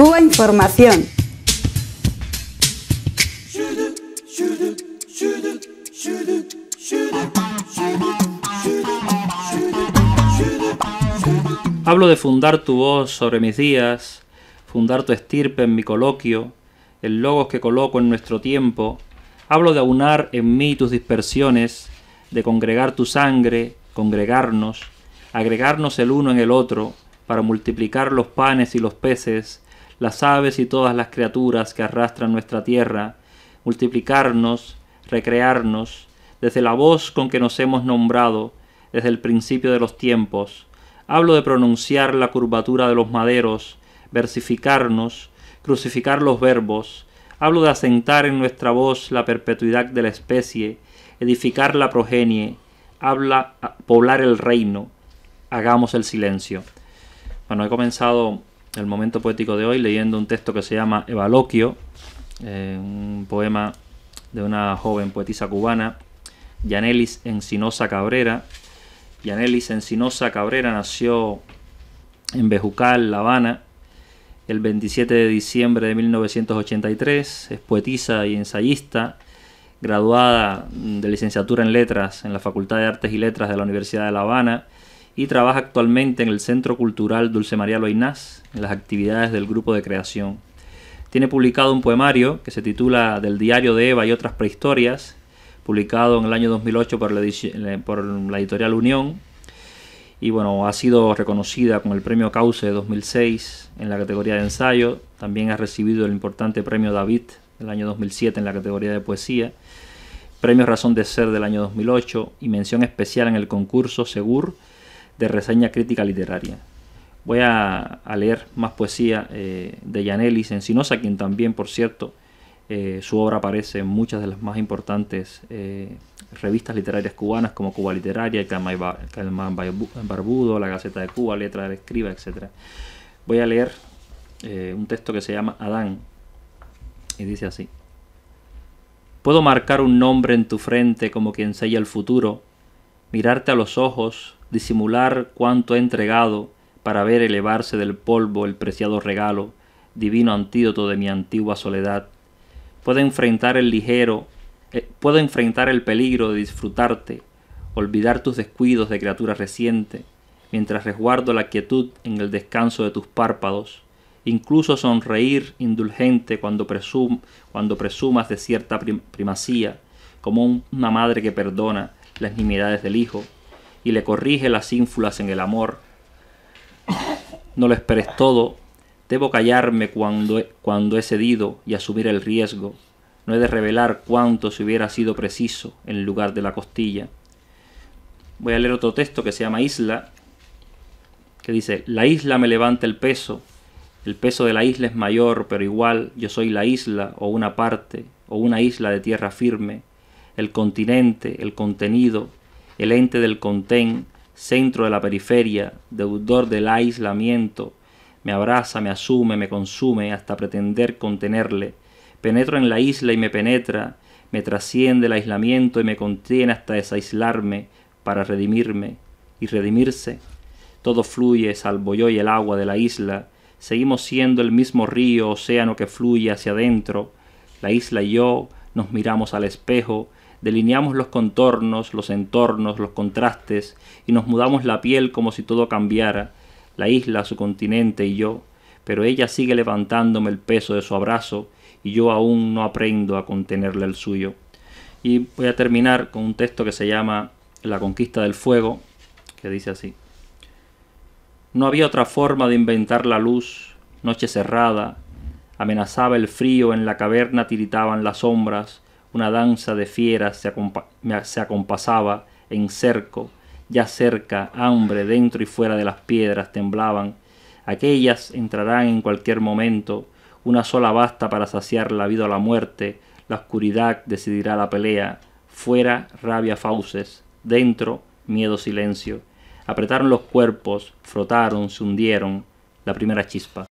Cuba Información. Hablo de fundar tu voz sobre mis días, fundar tu estirpe en mi coloquio, el logos que coloco en nuestro tiempo. Hablo de aunar en mí tus dispersiones, de congregar tu sangre, congregarnos, agregarnos el uno en el otro, para multiplicar los panes y los peces, las aves y todas las criaturas que arrastran nuestra tierra, multiplicarnos, recrearnos, desde la voz con que nos hemos nombrado, desde el principio de los tiempos. Hablo de pronunciar la curvatura de los maderos, versificarnos, crucificar los verbos. Hablo de asentar en nuestra voz la perpetuidad de la especie, edificar la progenie, habla, poblar el reino. Hagamos el silencio. Bueno, he comenzado el momento poético de hoy leyendo un texto que se llama Evaloquio, eh, un poema de una joven poetisa cubana, Yanelis Encinosa Cabrera. Yanelis Encinosa Cabrera nació en Bejucal, La Habana, el 27 de diciembre de 1983. Es poetisa y ensayista, graduada de licenciatura en letras en la Facultad de Artes y Letras de la Universidad de La Habana y trabaja actualmente en el Centro Cultural Dulce María Loinás en las actividades del grupo de creación. Tiene publicado un poemario que se titula Del diario de Eva y otras prehistorias, publicado en el año 2008 por la, editorial Unión. Y bueno, ha sido reconocida con el premio Cauce de 2006 en la categoría de ensayo. También ha recibido el importante premio David del año 2007 en la categoría de poesía. Premio Razón de Ser del año 2008 y mención especial en el concurso Segur de reseña crítica literaria. Voy a, leer más poesía eh, de Yanelis Encinosa, quien también, por cierto, eh, su obra aparece en muchas de las más importantes eh, revistas literarias cubanas como Cuba Literaria, El Barbudo, La Gaceta de Cuba, Letra del Escriba, etc. Voy a leer eh, un texto que se llama Adán y dice así. Puedo marcar un nombre en tu frente como quien sella el futuro mirarte a los ojos, disimular cuánto he entregado para ver elevarse del polvo el preciado regalo, divino antídoto de mi antigua soledad. Puedo enfrentar el ligero, eh, puedo enfrentar el peligro de disfrutarte, olvidar tus descuidos de criatura reciente, mientras resguardo la quietud en el descanso de tus párpados, incluso sonreír indulgente cuando, presum cuando presumas de cierta primacía, como una madre que perdona, las nimiedades del hijo y le corrige las ínfulas en el amor. No lo esperes todo. Debo callarme cuando, cuando he cedido y asumir el riesgo. No he de revelar cuánto se hubiera sido preciso en lugar de la costilla. Voy a leer otro texto que se llama Isla, que dice, la isla me levanta el peso, el peso de la isla es mayor, pero igual yo soy la isla o una parte o una isla de tierra firme, el continente, el contenido, el ente del contén, centro de la periferia, deudor del aislamiento, me abraza, me asume, me consume hasta pretender contenerle, penetro en la isla y me penetra, me trasciende el aislamiento y me contiene hasta desaislarme para redimirme y redimirse. Todo fluye, salvo yo y el agua de la isla, seguimos siendo el mismo río, océano que fluye hacia adentro, la isla y yo nos miramos al espejo, Delineamos los contornos, los entornos, los contrastes y nos mudamos la piel como si todo cambiara, la isla, su continente y yo, pero ella sigue levantándome el peso de su abrazo y yo aún no aprendo a contenerle el suyo. Y voy a terminar con un texto que se llama La conquista del fuego, que dice así. No había otra forma de inventar la luz, noche cerrada, amenazaba el frío, en la caverna tiritaban las sombras, una danza de fieras se, acompasaba en cerco, ya cerca, hambre, dentro y fuera de las piedras temblaban. Aquellas entrarán en cualquier momento, una sola basta para saciar la vida o la muerte, la oscuridad decidirá la pelea, fuera rabia fauces, dentro miedo silencio. Apretaron los cuerpos, frotaron, se hundieron, la primera chispa.